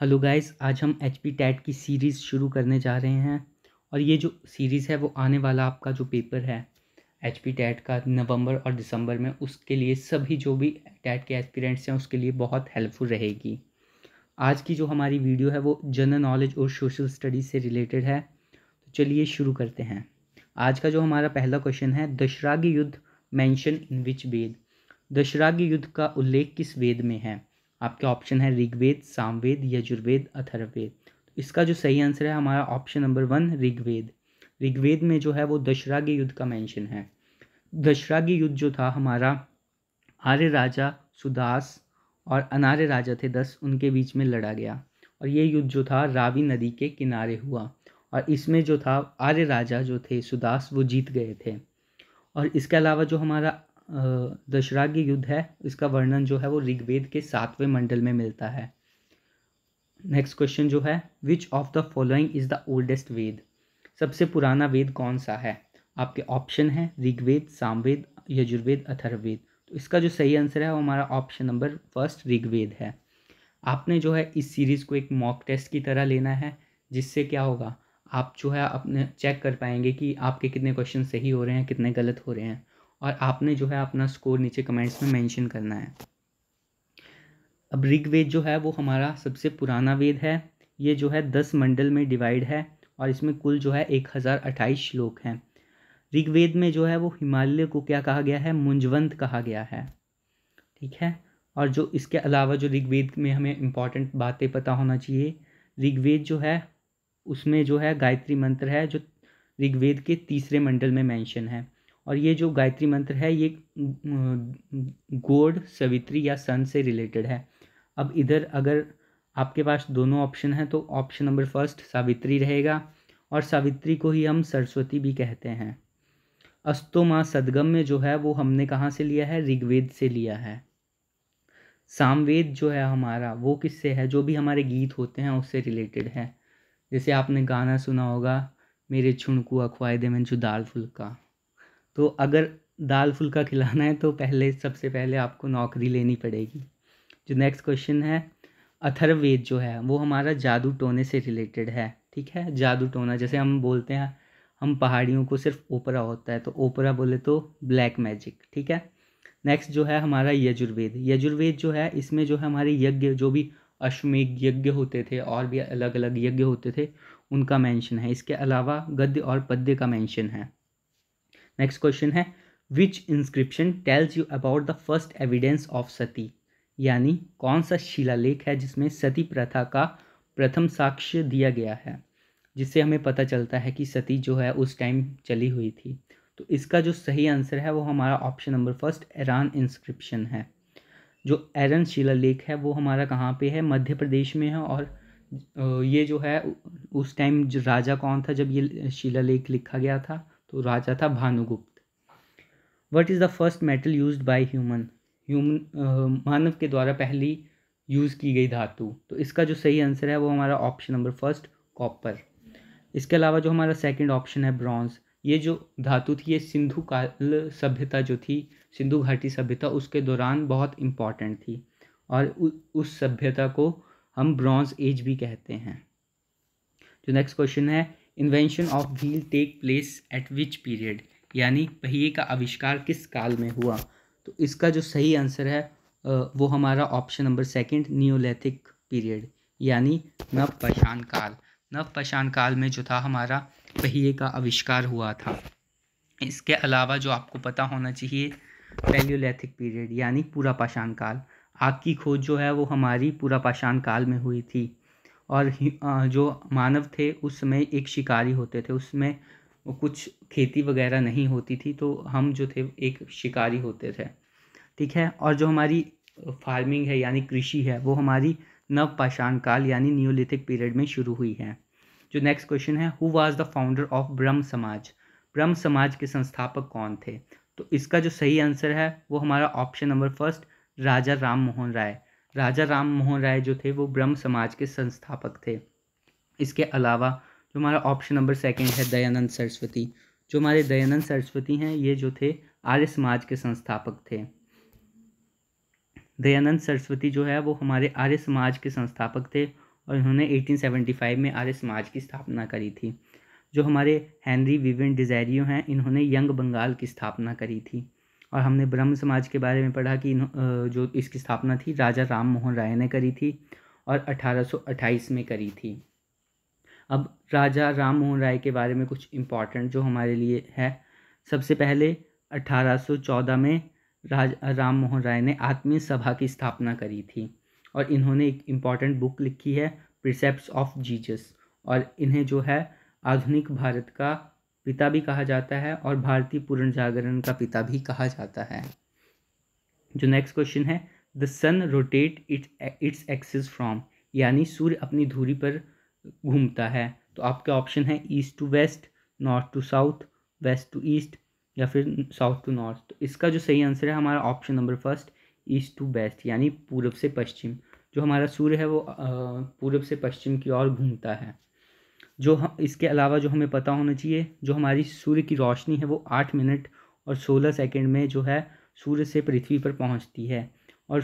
hello guys आज हम H P TET की सीरीज़ शुरू करने जा रहे हैं और ये जो सीरीज़ है वो आने वाला आपका जो पेपर है एच पी टैट का नवंबर और दिसंबर में उसके लिए सभी जो भी टैट के एस्पिरेंट्स हैं उसके लिए बहुत हेल्पफुल रहेगी आज की जो हमारी वीडियो है वो जनरल नॉलेज और सोशल स्टडीज़ से रिलेटेड है तो चलिए शुरू करते हैं आज का जो हमारा पहला क्वेश्चन है दशरागी युद्ध मैंशन इन विच वेद दशरागी युद्ध का उल्लेख किस वेद में है आपके ऑप्शन है ऋग्वेद सामवेद यजुर्वेद अथर्ववेद तो इसका जो सही आंसर है हमारा option number one Rigveda Rigveda में जो है वो दशरागी युद्ध का मेंशन है दशरागी युद्ध जो था हमारा आर्य राजा सुदास और अनार्य राजा थे दस उनके बीच में लड़ा गया और ये युद्ध जो था रावी नदी के किनारे हुआ और इसमें जो था आर्य राजा जो थे सुदास वो जीत गए थे और इसके अलावा जो हमारा दशराग्य युद्ध है इसका वर्णन जो है वो ऋग्वेद के सातवें मंडल में मिलता है नेक्स्ट क्वेश्चन जो है which of the following is the oldest Veda सबसे पुराना वेद कौन सा है आपके ऑप्शन है ऋग्वेद सामवेद यजुर्वेद अथर्ववेद तो इसका जो सही आंसर है वो हमारा ऑप्शन नंबर फर्स्ट ऋग्वेद है आपने जो है इस सीरीज़ को एक मॉक टेस्ट की तरह लेना है जिससे क्या होगा आप जो है अपने चेक कर पाएंगे कि आपके कितने क्वेश्चन सही हो रहे हैं कितने गलत हो रहे हैं और आपने जो है अपना स्कोर नीचे कमेंट्स में मेंशन करना है अब ऋग्वेद जो है वो हमारा सबसे पुराना वेद है ये जो है दस मंडल में डिवाइड है और इसमें कुल जो है एक हज़ार अट्ठाईस श्लोक हैं ऋग्वेद में जो है वो हिमालय को क्या कहा गया है मुंजवंत कहा गया है ठीक है और जो इसके अलावा जो ऋग्वेद में हमें इम्पॉर्टेंट बातें पता होना चाहिए ऋग्वेद जो है उसमें जो है गायत्री मंत्र है जो ऋग्वेद के तीसरे मंडल में मेंशन है और ये जो गायत्री मंत्र है ये गोड सवित्री या सन से रिलेटेड है अब इधर अगर आपके पास दोनों ऑप्शन हैं तो ऑप्शन नंबर फर्स्ट सावित्री रहेगा और सावित्री को ही हम सरस्वती भी कहते हैं अस्तो माँ सदगम में जो है वो हमने कहाँ से लिया है ऋग्वेद से लिया है सामवेद जो है हमारा वो किससे है जो भी हमारे गीत होते हैं उससे रिलेटेड है जैसे आपने गाना सुना होगा मेरे छुणकुआ ख्वाहिदे में जो दाल फुल्का तो अगर दाल फुल्का खिलाना है तो पहले सबसे पहले आपको नौकरी लेनी पड़ेगी जो नेक्स्ट क्वेश्चन है अथर्ववेद जो है वो हमारा जादू टोने से रिलेटेड है ठीक है जादू टोना जैसे हम बोलते हैं हम पहाड़ियों को सिर्फ ओपरा होता है तो ओपरा बोले तो ब्लैक मैजिक ठीक है नेक्स्ट जो है हमारा यजुर्वेद यजुर्वेद जो है इसमें जो है हमारे यज्ञ जो भी अश्वमेघ यज्ञ होते थे और भी अलग अलग यज्ञ होते थे उनका मेंशन है इसके अलावा गद्य और पद्य का मेंशन है नेक्स्ट क्वेश्चन है which inscription tells you about the first evidence of Sati यानी कौन सा शिलालेख है जिसमें सती प्रथा का प्रथम साक्ष्य दिया गया है जिससे हमें पता चलता है कि सती जो है उस टाइम चली हुई थी तो इसका जो सही आंसर है वो हमारा option number first Eran inscription है जो एरन शिलालेख है वो हमारा कहाँ पे है मध्य प्रदेश में है और ये जो है उस टाइम राजा कौन था जब ये शिलालेख लिखा गया था तो राजा था Bhanugupta what is the first metal use by human human मानव के द्वारा पहली यूज़ की गई धातु तो इसका जो सही आंसर है वो हमारा ऑप्शन नंबर फर्स्ट कॉपर इसके अलावा जो हमारा सेकंड ऑप्शन है ब्रॉन्ज ये जो धातु थी ये सिंधु काल सभ्यता जो थी सिंधु घाटी सभ्यता उसके दौरान बहुत इम्पॉर्टेंट थी और उ, उस सभ्यता को हम ब्रॉन्ज एज भी कहते हैं जो नेक्स्ट क्वेश्चन है invention of wheel take place at which period यानी पहिए का आविष्कार किस काल में हुआ तो इसका जो सही आंसर है वो हमारा option number second neolithic period यानी नवपाषाण काल नवपाषाण काल में जो था हमारा पहिए का आविष्कार हुआ था इसके अलावा जो आपको पता होना चाहिए पैलियोलैथिक पीरियड यानी पूरा पाषाण काल आग की खोज जो है वो हमारी पूरा पाषाण काल में हुई थी और जो मानव थे उस समय एक शिकारी होते थे उसमें कुछ खेती वगैरह नहीं होती थी तो हम जो थे एक शिकारी होते थे ठीक है और जो हमारी फार्मिंग है यानी कृषि है वो हमारी नवपाषाण काल यानी न्योलिथिक पीरियड में शुरू हुई है जो नेक्स्ट क्वेश्चन है who was the founder of Brahmo Samaj ब्रह्म समाज के संस्थापक कौन थे तो इसका जो सही आंसर है वो हमारा option number first Raja Ram Mohan Roy Raja Ram Mohan Roy जो थे वो ब्रह्म समाज के संस्थापक थे इसके अलावा जो हमारा ऑप्शन नंबर सेकंड है दयानंद सरस्वती जो हमारे दयानंद सरस्वती हैं ये जो थे आर्य समाज के संस्थापक थे दयानंद सरस्वती जो है वो हमारे आर्य समाज के संस्थापक थे और इन्होंने 1875 में आर्य समाज की स्थापना करी थी जो हमारे हेनरी विविन डिजायरियो हैं इन्होंने यंग बंगाल की स्थापना करी थी और हमने ब्रह्म समाज के बारे में पढ़ा कि जो इसकी स्थापना थी राजा राम मोहन राय ने करी थी और 1828 में करी थी अब राजा राम मोहन राय के बारे में कुछ इम्पॉर्टेंट जो हमारे लिए है सबसे पहले 1814 में राजा राम मोहन राय ने आत्मीय सभा की स्थापना करी थी और इन्होंने एक इम्पॉर्टेंट बुक लिखी है प्रिसेप्ट ऑफ जीजस और इन्हें जो है आधुनिक भारत का पिता भी कहा जाता है और भारतीय पूर्ण जागरण का पिता भी कहा जाता है जो नेक्स्ट क्वेश्चन है the sun rotate it its axis from यानी सूर्य अपनी धूरी पर घूमता है तो आपके ऑप्शन है east to west north to south west to east या फिर साउथ टू नॉर्थ तो इसका जो सही आंसर है हमारा option number first east to west यानी पूर्व से पश्चिम जो हमारा सूर्य है वो पूर्व से पश्चिम की ओर घूमता है जो हम इसके अलावा जो हमें पता होना चाहिए जो हमारी सूर्य की रोशनी है वो आठ मिनट और सोलह सेकेंड में जो है सूर्य से पृथ्वी पर पहुँचती है और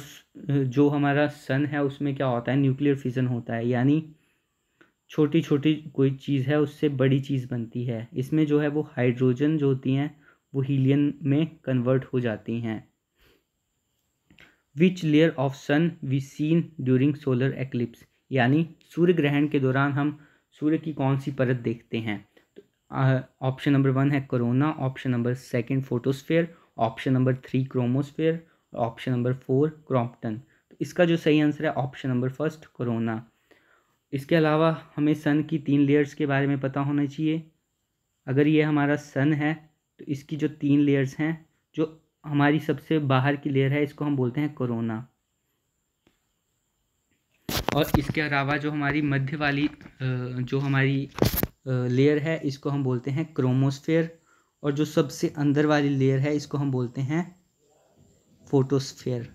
जो हमारा सन है उसमें क्या होता है न्यूक्लियर फिजन होता है यानी छोटी छोटी कोई चीज़ है उससे बड़ी चीज़ बनती है इसमें जो है वो हाइड्रोजन जो होती हैं वो हीलियम में कन्वर्ट हो जाती हैं which layer of sun we seen during solar eclipse यानी सूर्य ग्रहण के दौरान हम सूर्य की कौन सी परत देखते हैं ऑप्शन नंबर वन है corona option number second photosphere option number three chromosphere option number four Crompton तो इसका जो सही आंसर है ऑप्शन नंबर फर्स्ट कोरोना इसके अलावा हमें सन की तीन लेयर्स के बारे में पता होना चाहिए अगर ये हमारा सन है तो इसकी जो तीन लेयर्स हैं जो हमारी सबसे बाहर की लेयर है इसको हम बोलते हैं कोरोना और इसके अलावा जो हमारी मध्य वाली जो हमारी लेयर है इसको हम बोलते हैं क्रोमोस्फेयर और जो सबसे अंदर वाली लेयर है इसको हम बोलते हैं फोटोस्फेयर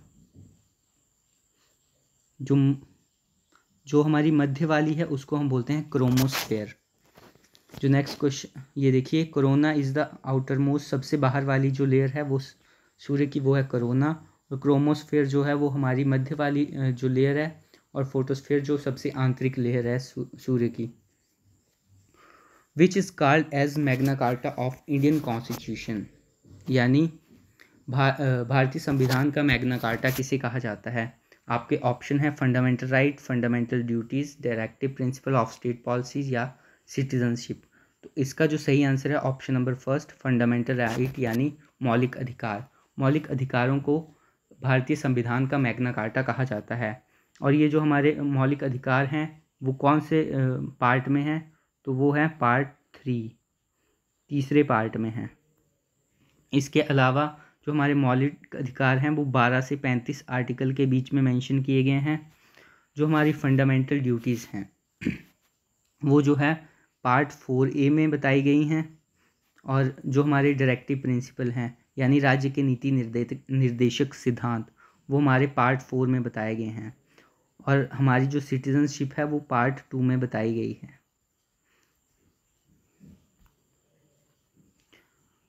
जो जो हमारी मध्य वाली है उसको हम बोलते हैं क्रोमोस्फेयर जो नेक्स्ट क्वेश्चन ये देखिए corona is the outermost सबसे बाहर वाली जो लेयर है वो सूर्य की वो है कोरोना और क्रोमोस्फेयर जो है वो हमारी मध्य वाली जो लेयर है और फोटोस्फेयर जो सबसे आंतरिक लेयर है सूर्य की which is called as magna carta of Indian constitution यानी भा, भारतीय संविधान का मैग्ना कार्टा किसे कहा जाता है आपके ऑप्शन है fundamental right fundamental duties directive principle of state policies या सिटीजनशिप तो इसका जो सही आंसर है option number first fundamental right यानी मौलिक अधिकार मौलिक अधिकारों को भारतीय संविधान का मैग्ना कार्टा कहा जाता है और ये जो हमारे मौलिक अधिकार हैं वो कौन से पार्ट में हैं तो वो हैं पार्ट थ्री तीसरे पार्ट में हैं इसके अलावा जो हमारे मौलिक अधिकार हैं वो बारह से पैंतीस आर्टिकल के बीच में मेंशन किए गए हैं जो हमारी फंडामेंटल ड्यूटीज़ हैं वो जो है पार्ट फोर ए में बताई गई हैं और जो हमारे डायरेक्टिव प्रिंसिपल हैं यानी राज्य के नीति निर्देशक सिद्धांत वो हमारे पार्ट फोर में बताए गए हैं और हमारी जो सिटीज़नशिप है वो पार्ट टू में बताई गई है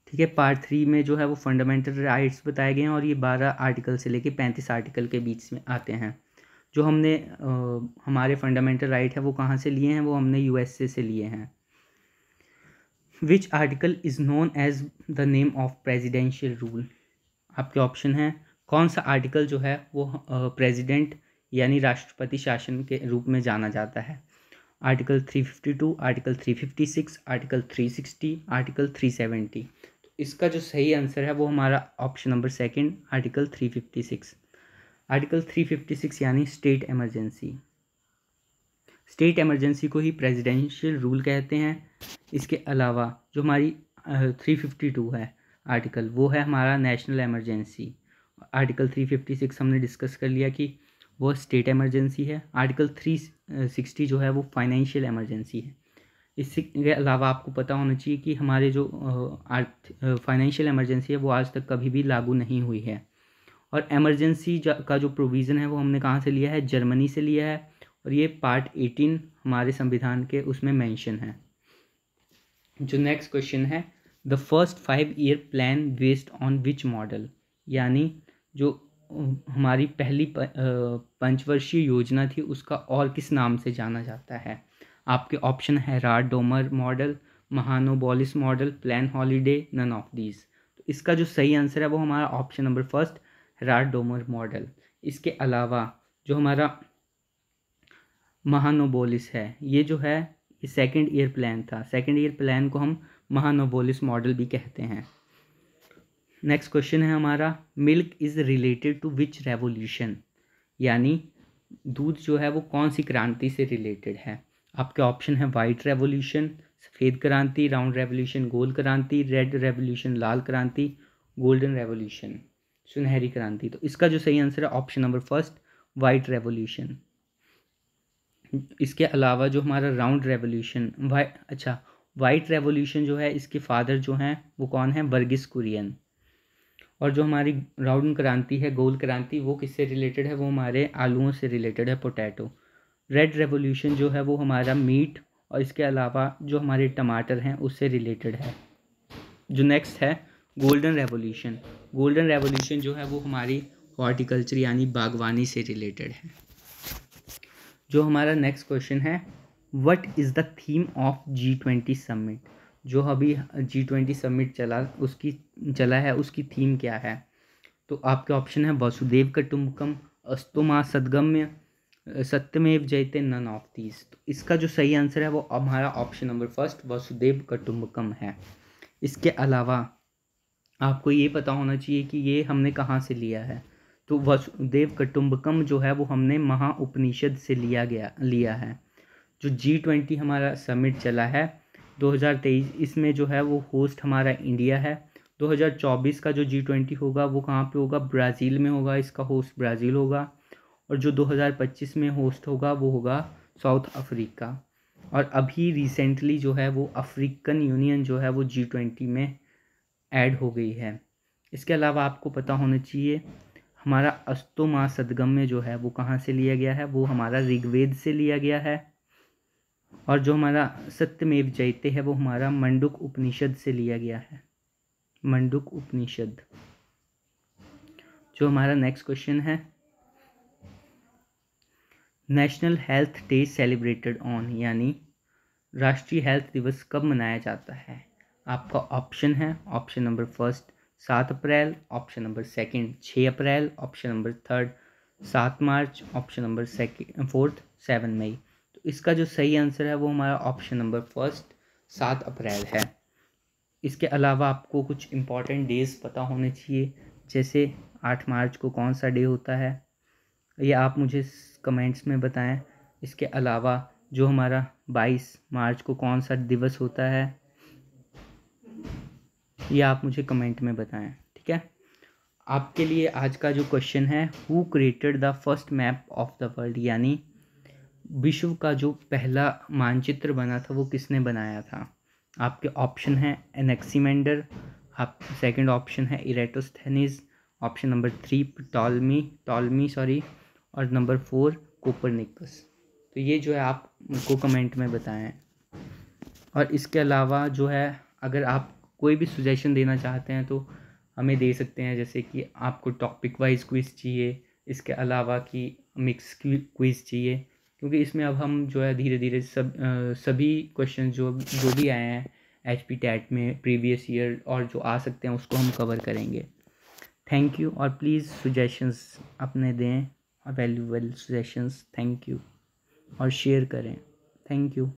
ठीक है पार्ट थ्री में जो है वो फंडामेंटल राइट्स बताए गए हैं और ये बारह आर्टिकल से लेके पैंतीस आर्टिकल के बीच में आते हैं जो हमने आ, हमारे फंडामेंटल राइट है वो कहाँ से लिए हैं वो हमने यू एस ए से लिए हैं which article is known as the name of presidential rule आपके ऑप्शन हैं कौन सा आर्टिकल जो है वो प्रेजिडेंट यानी राष्ट्रपति शासन के रूप में जाना जाता है आर्टिकल 352, आर्टिकल 356, आर्टिकल 360, आर्टिकल 370 तो इसका जो सही आंसर है वो हमारा option number second article 356 article 356 यानी स्टेट इमरजेंसी स्टेट इमरजेंसी को ही प्रेसिडेंशियल रूल कहते हैं इसके अलावा जो हमारी थ्री फिफ्टी टू है आर्टिकल वो है हमारा national emergency article three fifty six हमने डिस्कस कर लिया कि वो स्टेट एमरजेंसी है आर्टिकल थ्री सिक्सटी जो है वो फाइनेंशियल एमरजेंसी है इसके अलावा आपको पता होना चाहिए कि हमारे जो फाइनेंशियल एमरजेंसी है वो आज तक कभी भी लागू नहीं हुई है और एमरजेंसी का जो प्रोविज़न है वो हमने कहाँ से लिया है जर्मनी से लिया है और ये पार्ट एटीन हमारे संविधान के उसमें मेंशन है जो नेक्स्ट क्वेश्चन है the first five year plan based on which model यानी जो हमारी पहली पंचवर्षीय योजना थी उसका और किस नाम से जाना जाता है आपके ऑप्शन है रा डोमर मॉडल महानोबॉलिस model plan holiday none of these तो इसका जो सही आंसर है वो हमारा option number first Harrod Domar model इसके अलावा जो हमारा महानोबोलिस है ये जो है ये सेकेंड ईयर प्लान था सेकेंड ईयर प्लान को हम महानोबोलिस मॉडल भी कहते हैं नेक्स्ट क्वेश्चन है हमारा milk is related to which revolution यानी दूध जो है वो कौन सी क्रांति से रिलेटेड है आपके ऑप्शन है वाइट रेवोल्यूशन सफ़ेद क्रांति राउंड रेवोल्यूशन गोल क्रांति रेड रेवोल्यूशन लाल क्रांति गोल्डन रेवोल्यूशन सुनहरी क्रांति तो इसका जो सही आंसर है option number first white revolution इसके अलावा जो हमारा राउंड रेवोल्यूशन वाइट अच्छा वाइट रेवोल्यूशन जो है इसके फादर जो हैं वो कौन है बर्गिस कुरियन और जो हमारी राउंड क्रांति है गोल क्रांति वो किससे रिलेटेड है वो हमारे आलूओं से रिलेटेड है पोटैटो रेड रेवोल्यूशन जो है वो हमारा मीट और इसके अलावा जो हमारे टमाटर हैं उससे रिलेटेड है जो नेक्स्ट है गोल्डन रेवोल्यूशन गोल्डन रेवोल्यूशन जो है वो हमारी हॉर्टिकल्चर यानी बागवानी से रिलेटेड है जो हमारा नेक्स्ट क्वेश्चन है what is the theme of G twenty summit जो अभी जी ट्वेंटी समिट चला उसकी चला है उसकी थीम क्या है तो आपके ऑप्शन है वसुदेव कटुम्बकम अस्तुमा सदगम्य सत्यमेव जयते नन ऑफ दीज तो इसका जो सही आंसर है वो हमारा ऑप्शन नंबर फर्स्ट वसुदेव कटुम्बकम है इसके अलावा आपको ये पता होना चाहिए कि ये हमने कहाँ से लिया है तो वसुदेव कटुम्बकम जो है वो हमने महा उपनिषद से लिया गया लिया है जो जी ट्वेंटी हमारा समिट चला है 2023 इसमें जो है वो होस्ट हमारा इंडिया है 2024 का जो जी ट्वेंटी होगा वो कहाँ पे होगा ब्राज़ील में होगा इसका होस्ट ब्राज़ील होगा और जो 2025 में होस्ट होगा वो होगा साउथ अफ्रीका और अभी रिसेंटली जो है वो अफ्रीकन यूनियन जो है वो जी ट्वेंटी में ऐड हो गई है इसके अलावा आपको पता होना चाहिए हमारा अस्तो सदगम में जो है वो कहाँ से लिया गया है वो हमारा ऋग्वेद से लिया गया है और जो हमारा सत्यमेव जयते है वो हमारा मंडुक उपनिषद से लिया गया है मंडुक उपनिषद जो हमारा नेक्स्ट क्वेश्चन है national health day celebrated on यानी राष्ट्रीय हेल्थ दिवस कब मनाया जाता है आपका ऑप्शन है ऑप्शन नंबर फर्स्ट सात अप्रैल ऑप्शन नंबर सेकंड छः अप्रैल ऑप्शन नंबर थर्ड सात मार्च option number second fourth seven मई इसका जो सही आंसर है वो हमारा ऑप्शन नंबर फर्स्ट सात अप्रैल है इसके अलावा आपको कुछ इम्पॉर्टेंट डेज़ पता होने चाहिए जैसे आठ मार्च को कौन सा डे होता है ये आप मुझे कमेंट्स में बताएं इसके अलावा जो हमारा बाईस मार्च को कौन सा दिवस होता है ये आप मुझे कमेंट में बताएं ठीक है आपके लिए आज का जो क्वेश्चन है who created the first map of the world यानी विश्व का जो पहला मानचित्र बना था वो किसने बनाया था आपके ऑप्शन है एनेक्सीमेंडर आप सेकंड ऑप्शन है Eratosthenes option number three Ptolemy Ptolemy sorry और नंबर फोर कोपरनिकस तो ये जो है आप उनको कमेंट में बताएं और इसके अलावा जो है अगर आप कोई भी सुजेशन देना चाहते हैं तो हमें दे सकते हैं जैसे कि आपको टॉपिक वाइज क्विज़ चाहिए इसके अलावा कि मिक्स क्विज़ चाहिए क्योंकि इसमें अब हम जो है धीरे धीरे सब सभी क्वेश्चन जो जो भी आए हैं एच पी टैट में प्रीवियस ईयर और जो आ सकते हैं उसको हम कवर करेंगे थैंक यू और प्लीज़ सुजेशंस अपने दें और वैल्यूबल सुजेशंस थैंक यू और शेयर करें थैंक यू